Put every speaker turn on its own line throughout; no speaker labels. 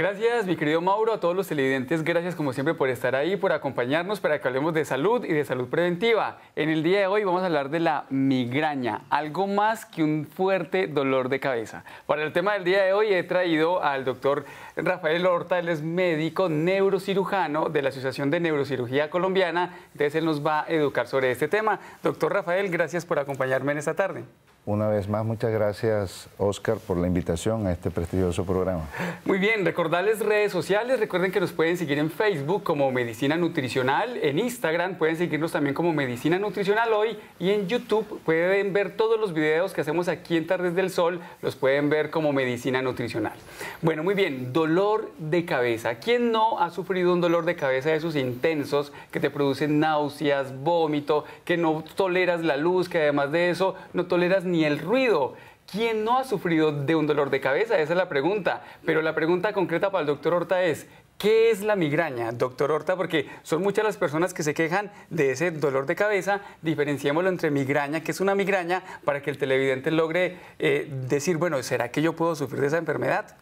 Gracias, mi querido Mauro, a todos los televidentes, gracias como siempre por estar ahí, por acompañarnos para que hablemos de salud y de salud preventiva. En el día de hoy vamos a hablar de la migraña, algo más que un fuerte dolor de cabeza. Para el tema del día de hoy he traído al doctor Rafael Horta, él es médico neurocirujano de la Asociación de Neurocirugía Colombiana, entonces él nos va a educar sobre este tema. Doctor Rafael, gracias por acompañarme en esta tarde.
Una vez más, muchas gracias, Oscar, por la invitación a este prestigioso programa.
Muy bien, recordarles redes sociales. Recuerden que nos pueden seguir en Facebook como Medicina Nutricional, en Instagram pueden seguirnos también como Medicina Nutricional Hoy y en YouTube pueden ver todos los videos que hacemos aquí en Tardes del Sol, los pueden ver como Medicina Nutricional. Bueno, muy bien, dolor de cabeza. ¿Quién no ha sufrido un dolor de cabeza de esos intensos que te producen náuseas, vómito, que no toleras la luz, que además de eso no toleras ni el ruido. ¿Quién no ha sufrido de un dolor de cabeza? Esa es la pregunta. Pero la pregunta concreta para el doctor Horta es, ¿Qué es la migraña, doctor Horta? Porque son muchas las personas que se quejan de ese dolor de cabeza. Diferenciémoslo entre migraña, que es una migraña, para que el televidente logre eh, decir, bueno, ¿será que yo puedo sufrir de esa enfermedad?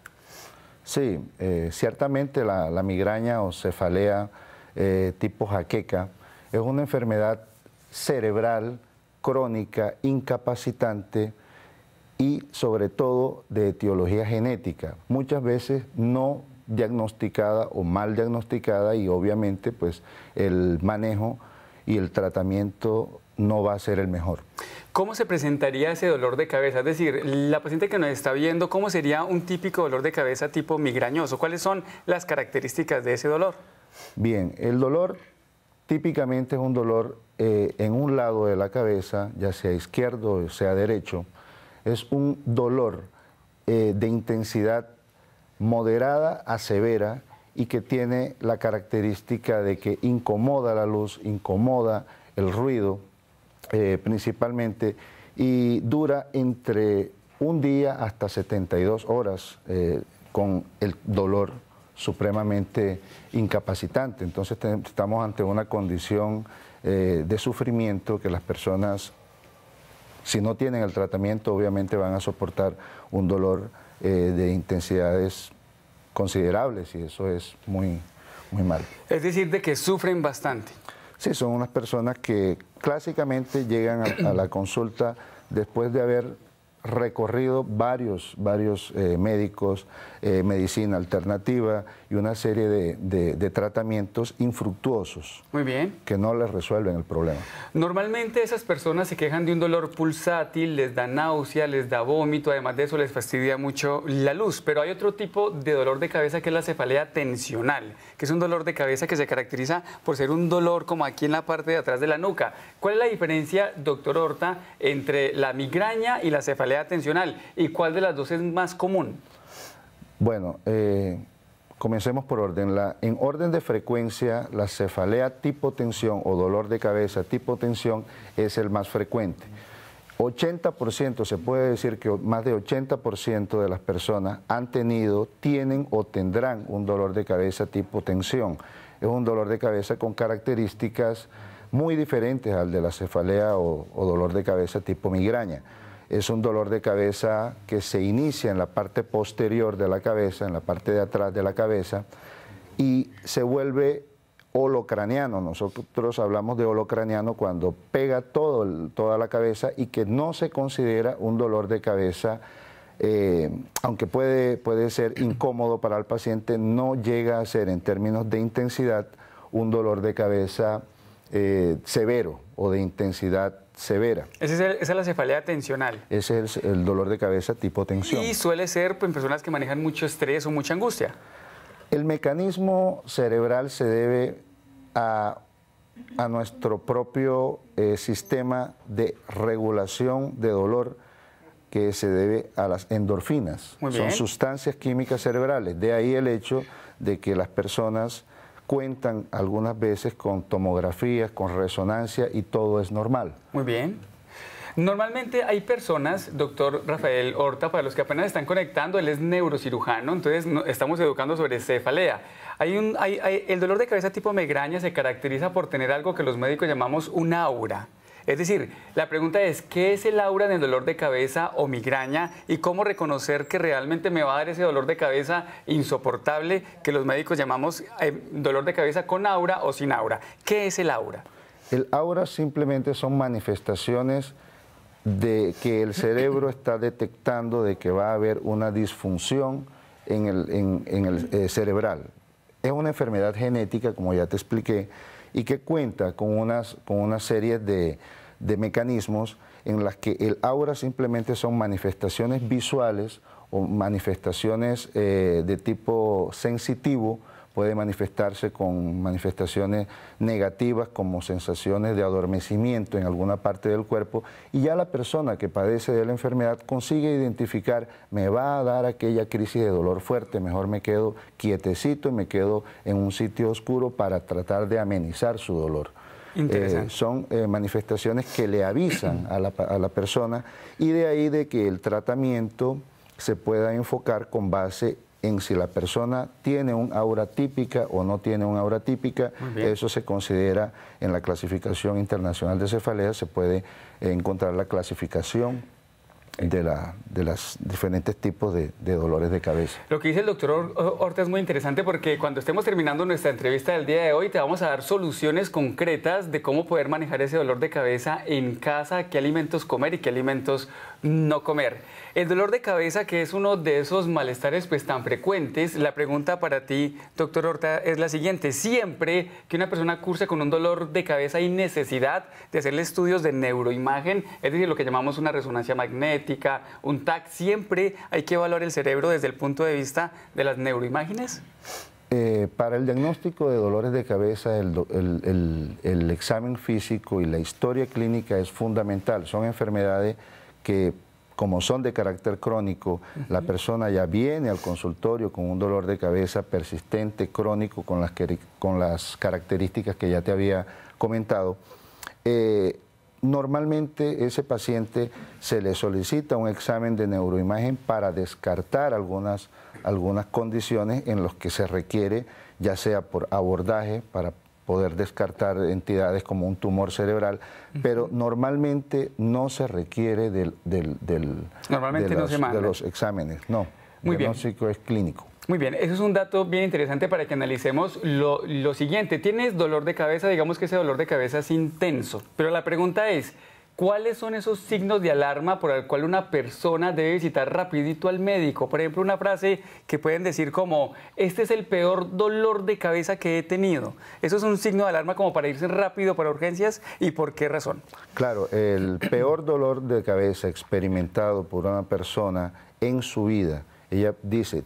Sí,
eh, ciertamente la, migraña o cefalea eh, tipo jaqueca es una enfermedad cerebral crónica, incapacitante y sobre todo de etiología genética, muchas veces no diagnosticada o mal diagnosticada y obviamente pues el
manejo
y el tratamiento no va a ser el mejor.
¿Cómo se presentaría ese dolor de cabeza? Es decir, la paciente que nos está viendo, ¿cómo sería un típico dolor de cabeza tipo migrañoso? ¿Cuáles son las características de ese dolor?
Bien, el dolor típicamente es un dolor eh, en un lado de la cabeza, ya sea izquierdo o sea derecho. Es un dolor eh, de intensidad moderada a severa y que tiene la característica de que incomoda la luz, incomoda el ruido eh, principalmente y dura entre un día hasta 72 horas con el dolor supremamente incapacitante. Entonces estamos ante una condición eh, de sufrimiento que las personas, si no tienen el tratamiento, obviamente van a soportar un dolor eh, de intensidades considerables y eso es muy, muy mal.
Es decir, de que sufren bastante.
Sí, son unas personas que clásicamente llegan a la consulta después de haber recorrido varios, varios eh, médicos, eh, medicina alternativa y una serie de, tratamientos infructuosos. Muy bien. Que no les resuelven el problema.
Normalmente esas personas se quejan de un dolor pulsátil, les da náusea, les da vómito, además de eso les fastidia mucho la luz, pero hay otro tipo de dolor de cabeza que es la cefalea tensional, que es un dolor de cabeza que se caracteriza por ser un dolor como aquí en la parte de atrás de la nuca. ¿Cuál es la diferencia, doctor Horta, entre la migraña y la cefalea tensional ¿Y cuál de las dos es más común?
Bueno, eh, comencemos por orden. en orden de frecuencia, la cefalea tipo tensión o dolor de cabeza tipo tensión es el más frecuente. 80%, se puede decir que más de 80% de las personas han tenido, tienen o tendrán un dolor de cabeza tipo tensión. Es un dolor de cabeza con características muy diferentes al de la cefalea o dolor de cabeza tipo migraña es un dolor de cabeza que se inicia en la parte posterior de la cabeza, en la parte de atrás de la cabeza, y se vuelve holocraniano. Nosotros hablamos de holocraniano cuando pega todo, toda la cabeza y que no se considera un dolor de cabeza, eh, aunque puede, puede ser incómodo para el paciente, no llega a ser en términos de intensidad un dolor de cabeza eh, severo o de intensidad severa.
esa es la cefalea tensional.
Ese es el, dolor de cabeza tipo tensión. Y
suele ser pues, en personas que manejan mucho estrés o mucha angustia.
El mecanismo cerebral se debe a, nuestro propio eh, sistema de regulación de dolor que se debe a las endorfinas. Son sustancias químicas cerebrales. De ahí el hecho de que las personas cuentan algunas veces con tomografías, con resonancia y todo es normal.
Muy bien. Normalmente hay personas, doctor Rafael Horta, para los que apenas están conectando, él es neurocirujano, entonces estamos educando sobre cefalea. Hay un, hay, el dolor de cabeza tipo migraña se caracteriza por tener algo que los médicos llamamos un aura. Es decir, la pregunta es, ¿qué es el aura en el dolor de cabeza o migraña y cómo reconocer que realmente me va a dar ese dolor de cabeza insoportable que los médicos llamamos eh, dolor de cabeza con aura o sin aura? ¿Qué es el aura?
El aura simplemente son manifestaciones de que el cerebro está detectando de que va a haber una disfunción en el, eh, cerebral. Es una enfermedad genética, como ya te expliqué, y que cuenta con, unas, con una serie de, mecanismos en las que el aura simplemente son manifestaciones visuales o manifestaciones eh, de tipo sensitivo puede manifestarse con manifestaciones negativas como sensaciones de adormecimiento en alguna parte del cuerpo y ya la persona que padece de la enfermedad consigue identificar, me va a dar aquella crisis de dolor fuerte, mejor me quedo quietecito y me quedo en un sitio oscuro para tratar de amenizar su dolor. Eh, son eh, manifestaciones que le avisan a la, a la persona y de ahí de que el tratamiento se pueda enfocar con base en si la persona tiene un aura típica o no tiene un aura típica. Eso se considera en la clasificación internacional de cefaleas. se puede encontrar la clasificación de, la, los diferentes tipos de, de, dolores de cabeza.
Lo que dice el doctor Horta es muy interesante porque cuando estemos terminando nuestra entrevista del día de hoy te vamos a dar soluciones concretas de cómo poder manejar ese dolor de cabeza en casa, qué alimentos comer y qué alimentos no comer. El dolor de cabeza, que es uno de esos malestares pues tan frecuentes, la pregunta para ti, doctor Horta, es la siguiente. Siempre que una persona cursa con un dolor de cabeza hay necesidad de hacerle estudios de neuroimagen, es decir, lo que llamamos una resonancia magnética, un TAC, siempre hay que evaluar el cerebro desde el punto de vista de las neuroimágenes.
Eh, para el diagnóstico de dolores de cabeza, el, el, examen físico y la historia clínica es fundamental. Son enfermedades que como son de carácter crónico, la persona ya viene al consultorio con un dolor de cabeza persistente, crónico, con las, características que ya te había comentado. Eh, normalmente ese paciente se le solicita un examen de neuroimagen para descartar algunas, algunas condiciones en las que se requiere, ya sea por abordaje, para poder descartar entidades como un tumor cerebral, pero normalmente no se requiere del, del, normalmente de, no los, de, los, exámenes, no. Muy el diagnóstico es clínico.
Muy bien, eso es un dato bien interesante para que analicemos lo, lo siguiente. Tienes dolor de cabeza, digamos que ese dolor de cabeza es intenso, pero la pregunta es, ¿Cuáles son esos signos de alarma por el cual una persona debe visitar rapidito al médico? Por ejemplo, una frase que pueden decir como, este es el peor dolor de cabeza que he tenido. ¿Eso es un signo de alarma como para irse rápido para urgencias y por qué razón?
Claro, el peor dolor de cabeza experimentado por una persona en su vida, ella dice,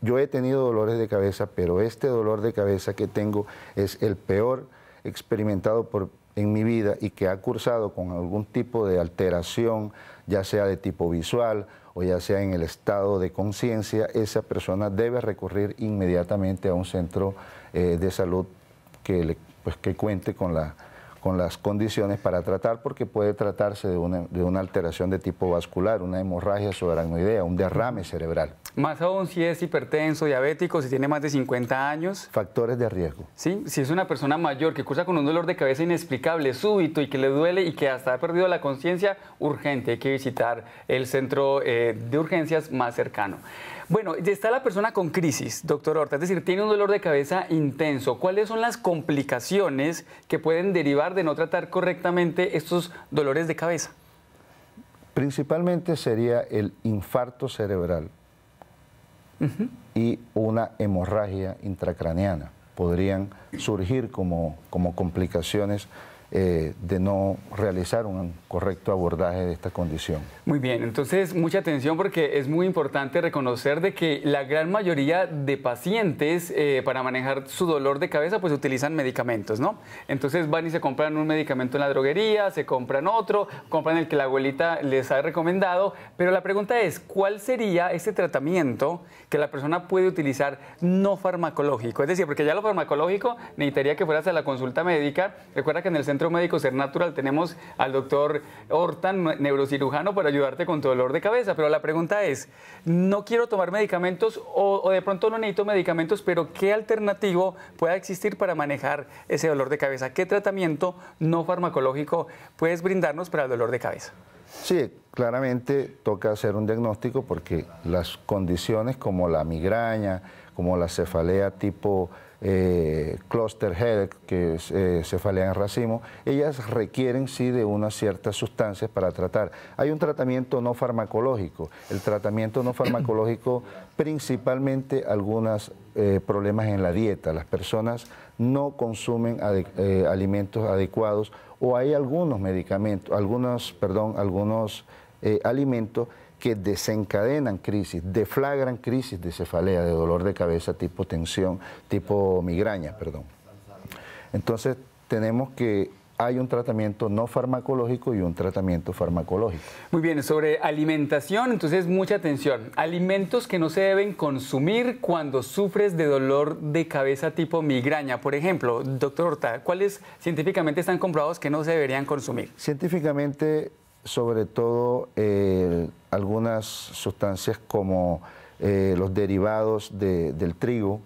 yo he tenido dolores de cabeza, pero este dolor de cabeza que tengo es el peor experimentado por, en mi vida y que ha cursado con algún tipo de alteración, ya sea de tipo visual o ya sea en el estado de conciencia, esa persona debe recurrir inmediatamente a un centro eh, de salud que, le, pues, que cuente con la con las condiciones para tratar, porque puede tratarse de una, alteración de tipo vascular, una hemorragia subaracnoidea, un derrame cerebral.
Más aún si es hipertenso, diabético, si tiene más de 50 años. Factores de riesgo. Sí, si es una persona mayor que cursa con un dolor de cabeza inexplicable, súbito y que le duele y que hasta ha perdido la conciencia, urgente, hay que visitar el centro eh, de urgencias más cercano. Bueno, está la persona con crisis, doctor Horta, es decir, tiene un dolor de cabeza intenso. ¿Cuáles son las complicaciones que pueden derivar de no tratar correctamente estos dolores de cabeza?
Principalmente sería el infarto cerebral y una hemorragia intracraneana. Podrían surgir como, como complicaciones eh, de no realizar un correcto abordaje de esta condición.
Muy bien, entonces mucha atención porque es muy importante reconocer de que la gran mayoría de pacientes eh, para manejar su dolor de cabeza pues utilizan medicamentos, ¿no? Entonces van y se compran un medicamento en la droguería, se compran otro, compran el que la abuelita les ha recomendado, pero la pregunta es, ¿cuál sería ese tratamiento que la persona puede utilizar no farmacológico? Es decir, porque ya lo farmacológico necesitaría que fueras a la consulta médica, recuerda que en el centro Médico Ser Natural tenemos al doctor Hortan, neurocirujano, para ayudarte con tu dolor de cabeza. Pero la pregunta es, no quiero tomar medicamentos o, de pronto no necesito medicamentos, pero ¿qué alternativo pueda existir para manejar ese dolor de cabeza? ¿Qué tratamiento no farmacológico puedes brindarnos para el dolor de cabeza?
Sí, claramente toca hacer un diagnóstico porque las condiciones como la migraña, como la cefalea tipo eh, cluster head, que es eh, en racimo, ellas requieren sí de unas ciertas sustancias para tratar. Hay un tratamiento no farmacológico. El tratamiento no farmacológico principalmente algunos eh, problemas en la dieta. Las personas no consumen alimentos adecuados o hay algunos medicamentos, algunos, perdón, algunos alimentos que desencadenan crisis, deflagran crisis de cefalea, de dolor de cabeza tipo tensión, tipo migraña, perdón. Entonces tenemos que hay un tratamiento no farmacológico y un tratamiento farmacológico.
Muy bien, sobre alimentación, entonces mucha atención. Alimentos que no se deben consumir cuando sufres de dolor de cabeza tipo migraña. Por ejemplo, doctor Horta, ¿cuáles científicamente están comprobados que no se deberían consumir?
Científicamente sobre todo eh, algunas sustancias como eh, los derivados del trigo,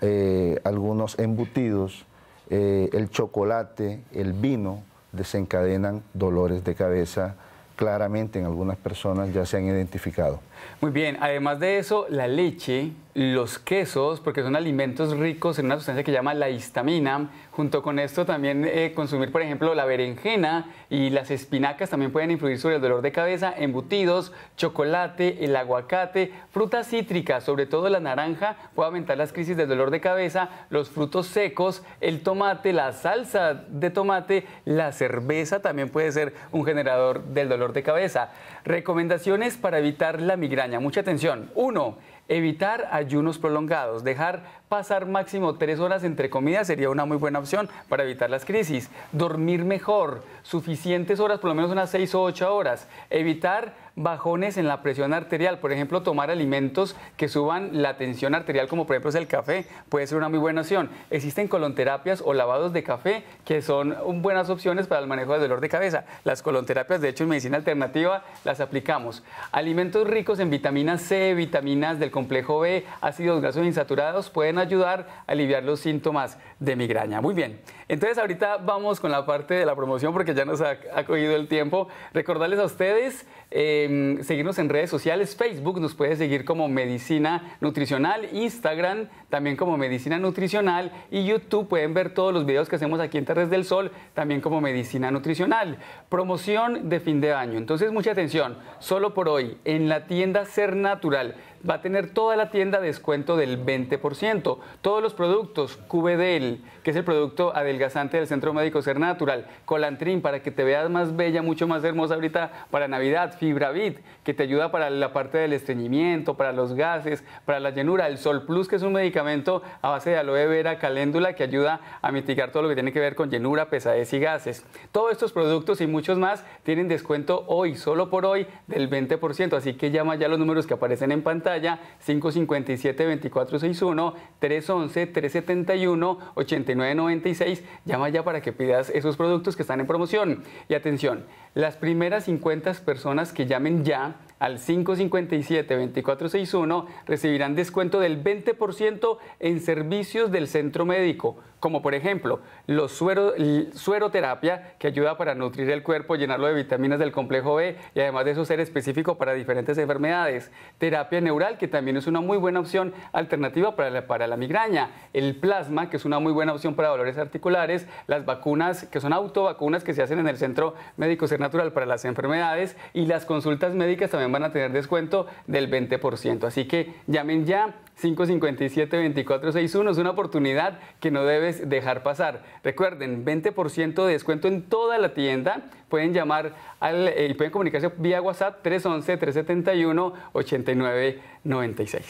eh, algunos embutidos, el chocolate, el vino, desencadenan dolores de cabeza claramente en algunas personas ya se han identificado.
Muy bien, además de eso, la leche, los quesos, porque son alimentos ricos en una sustancia que se llama la histamina, junto con esto también eh, consumir, por ejemplo, la berenjena y las espinacas también pueden influir sobre el dolor de cabeza, embutidos, chocolate, el aguacate, frutas cítricas, sobre todo la naranja, puede aumentar las crisis del dolor de cabeza, los frutos secos, el tomate, la salsa de tomate, la cerveza también puede ser un generador del dolor de cabeza. Recomendaciones para evitar la migraña. Mucha atención. Uno, evitar ayunos prolongados. Dejar pasar máximo tres horas entre comidas sería una muy buena opción para evitar las crisis. Dormir mejor, suficientes horas, por lo menos unas seis o ocho horas. Evitar bajones en la presión arterial. Por ejemplo, tomar alimentos que suban la tensión arterial, como por ejemplo es el café, puede ser una muy buena opción. Existen colonterapias o lavados de café que son buenas opciones para el manejo del dolor de cabeza. Las colonterapias, de hecho, en medicina alternativa las aplicamos. Alimentos ricos en vitamina C, vitaminas del complejo B, ácidos grasos insaturados pueden ayudar a aliviar los síntomas de migraña. Muy bien. Entonces, ahorita vamos con la parte de la promoción porque ya nos ha, cogido el tiempo. Recordarles a ustedes. Eh, Em, seguirnos en redes sociales. Facebook nos puede seguir como Medicina Nutricional, Instagram también como Medicina Nutricional y YouTube pueden ver todos los videos que hacemos aquí en Terres del Sol también como Medicina Nutricional. Promoción de fin de año. Entonces mucha atención, solo por hoy en la tienda Ser Natural va a tener toda la tienda descuento del 20%. Todos los productos, QBDL, que es el producto adelgazante del Centro Médico Ser Natural, Colantrin, para que te veas más bella, mucho más hermosa ahorita para Navidad, Fibravit, que te ayuda para la parte del estreñimiento, para los gases, para la llenura, el Sol Plus, que es un medicamento a base de aloe vera, caléndula, que ayuda a mitigar todo lo que tiene que ver con llenura, pesadez y gases. Todos estos productos y muchos más tienen descuento hoy, solo por hoy, del 20%, así que llama ya los números que aparecen en pantalla ya 557-2461, 311-371-8996. Llama ya para que pidas esos productos que están en promoción. Y atención, las primeras 50 personas que llamen ya al 557-2461 recibirán descuento del 20% en servicios del centro médico, como por ejemplo los suero, sueroterapia, que ayuda para nutrir el cuerpo, llenarlo de vitaminas del complejo B y además de eso ser específico para diferentes enfermedades. Terapia neural, que también es una muy buena opción alternativa para la, para la migraña. El plasma, que es una muy buena opción para dolores articulares. Las vacunas, que son autovacunas que se hacen en el Centro Médico Ser Natural para las enfermedades. Y las consultas médicas también van a tener descuento del 20%. Así que llamen ya 557-2461. Es una oportunidad que no debes dejar pasar. Recuerden, 20% de descuento en toda la tienda pueden llamar al, eh, y pueden comunicarse vía WhatsApp 311-371-8996.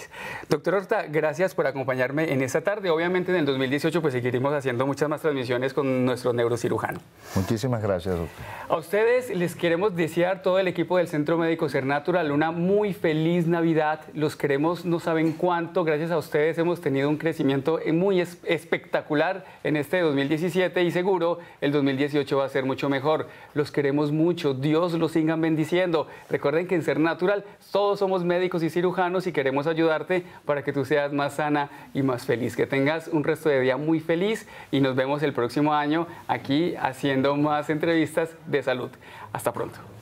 Doctor Horta, gracias por acompañarme en esta tarde. Obviamente en el 2018 pues seguiremos haciendo muchas más transmisiones con nuestro neurocirujano.
Muchísimas gracias, doctor.
A ustedes les queremos desear todo el equipo del Centro Médico Ser Natural una muy feliz Navidad. Los queremos, no saben cuánto. Gracias a ustedes hemos tenido un crecimiento muy espectacular en este 2017 y seguro el 2018 va a ser mucho mejor. Los queremos mucho. Dios los siga bendiciendo. Recuerden que en Ser Natural todos somos médicos y cirujanos y queremos ayudarte para que tú seas más sana y más feliz. Que tengas un resto de día muy feliz y nos vemos el próximo año aquí haciendo más entrevistas de salud. Hasta pronto.